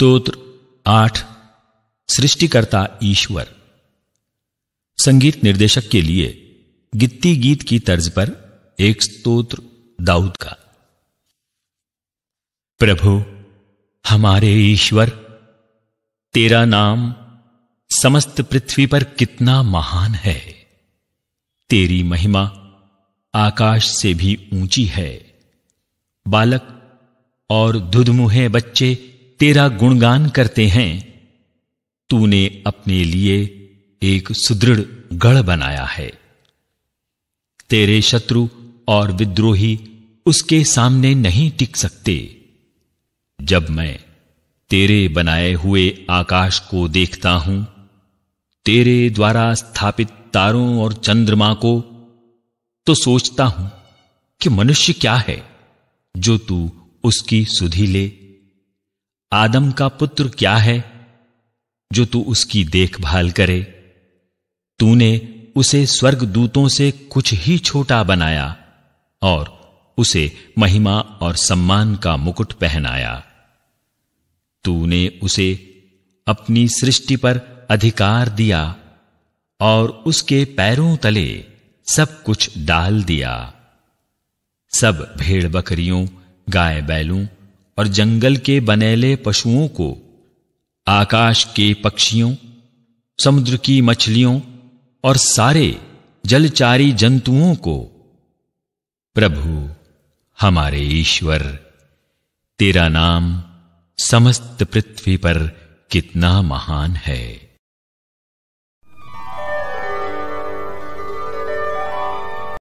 स्तोत्र आठ सृष्टिकर्ता ईश्वर संगीत निर्देशक के लिए गित्ती गीत की तर्ज पर एक स्तोत्र दाऊद का प्रभु हमारे ईश्वर तेरा नाम समस्त पृथ्वी पर कितना महान है तेरी महिमा आकाश से भी ऊंची है बालक और दुधमुहे बच्चे तेरा गुणगान करते हैं तूने अपने लिए एक सुदृढ़ गढ़ बनाया है तेरे शत्रु और विद्रोही उसके सामने नहीं टिक सकते जब मैं तेरे बनाए हुए आकाश को देखता हूं तेरे द्वारा स्थापित तारों और चंद्रमा को तो सोचता हूं कि मनुष्य क्या है जो तू उसकी सुधी ले आदम का पुत्र क्या है जो तू उसकी देखभाल करे तूने उसे स्वर्गदूतों से कुछ ही छोटा बनाया और उसे महिमा और सम्मान का मुकुट पहनाया तूने उसे अपनी सृष्टि पर अधिकार दिया और उसके पैरों तले सब कुछ डाल दिया सब भेड़ बकरियों गाय बैलों और जंगल के बनेले पशुओं को आकाश के पक्षियों समुद्र की मछलियों और सारे जलचारी जंतुओं को प्रभु हमारे ईश्वर तेरा नाम समस्त पृथ्वी पर कितना महान है